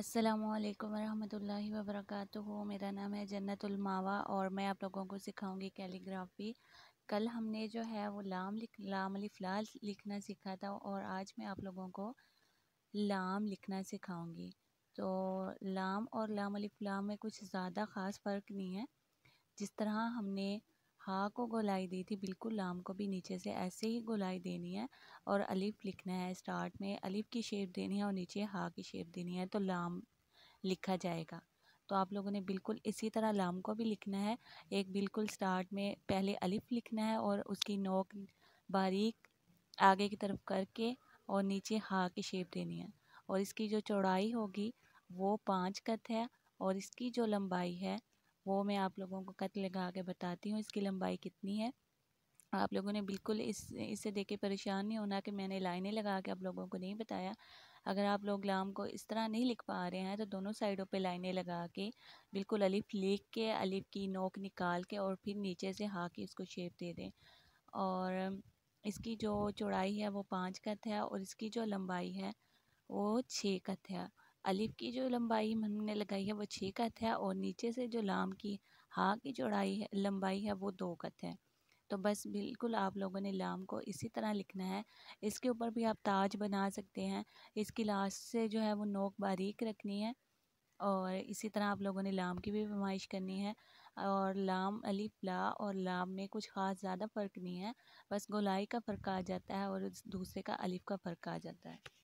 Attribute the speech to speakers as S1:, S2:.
S1: असलकम वालेकुम रहमतुल्लाहि मेरा नाम है जन्नतुलमावा और मैं आप लोगों को सिखाऊंगी कैलीग्राफी कल हमने जो है वो लाम लिख लाम अलिफ्ला लिखना सीखा था और आज मैं आप लोगों को लाम लिखना सिखाऊंगी तो लाम और लाम अलिफ्ला में कुछ ज़्यादा ख़ास फ़र्क नहीं है जिस तरह हमने हा को गोलाई दी थी बिल्कुल लाम को भी नीचे से ऐसे ही गोलाई देनी है और अलिफ लिखना है स्टार्ट में अलिफ की शेप देनी है और नीचे हा की शेप देनी है तो लाम लिखा जाएगा तो आप लोगों ने बिल्कुल इसी तरह लाम को भी लिखना है एक बिल्कुल स्टार्ट में पहले अलिफ लिखना है और उसकी नोक बारीक आगे की तरफ करके और नीचे हा की शेप देनी है और इसकी जो चौड़ाई होगी वो पाँच कत है और इसकी जो लंबाई है वो मैं आप लोगों को कट लगा के बताती हूँ इसकी लंबाई कितनी है आप लोगों ने बिल्कुल इस इसे देख के परेशान नहीं होना कि मैंने लाइनें लगा के आप लोगों को नहीं बताया अगर आप लोग लाम को इस तरह नहीं लिख पा रहे हैं तो दोनों साइडों पे लाइनें लगा के बिल्कुल अलिफ लिख के अलिफ की नोक निकाल के और फिर नीचे से हा के इसको शेप दे दें और इसकी जो चौड़ाई है वो पाँच कत है और इसकी जो लंबाई है वो छः कत है अलिफ की जो लंबाई हमने लगाई है वो छः कत है और नीचे से जो लाम की हा की चौड़ाई है लंबाई है वो दो कत है तो बस बिल्कुल आप लोगों ने लाम को इसी तरह लिखना है इसके ऊपर भी आप ताज बना सकते हैं इसकी लास्ट से जो है वो नोक बारीक रखनी है और इसी तरह आप लोगों ने लाम की भी फरमाइश करनी है और लाम अलिफ ला और लाम में कुछ ख़ास ज़्यादा फ़र्क नहीं है बस गोलाई का फ़र्क आ जाता है और दूसरे का अलिफ का फ़र्क आ जाता है